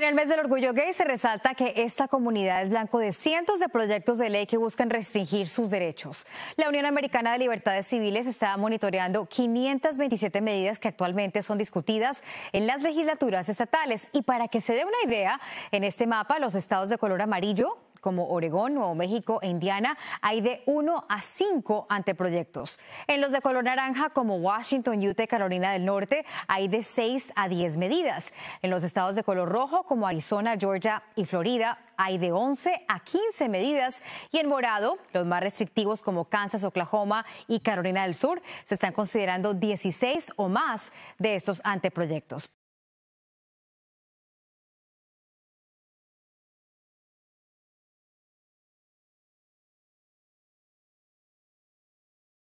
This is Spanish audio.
En el mes del orgullo gay se resalta que esta comunidad es blanco de cientos de proyectos de ley que buscan restringir sus derechos. La Unión Americana de Libertades Civiles está monitoreando 527 medidas que actualmente son discutidas en las legislaturas estatales. Y para que se dé una idea, en este mapa los estados de color amarillo como Oregón, Nuevo México e Indiana hay de 1 a 5 anteproyectos. En los de color naranja como Washington, Utah Carolina del Norte hay de 6 a 10 medidas. En los estados de color rojo como Arizona, Georgia y Florida hay de 11 a 15 medidas y en morado, los más restrictivos como Kansas, Oklahoma y Carolina del Sur, se están considerando 16 o más de estos anteproyectos.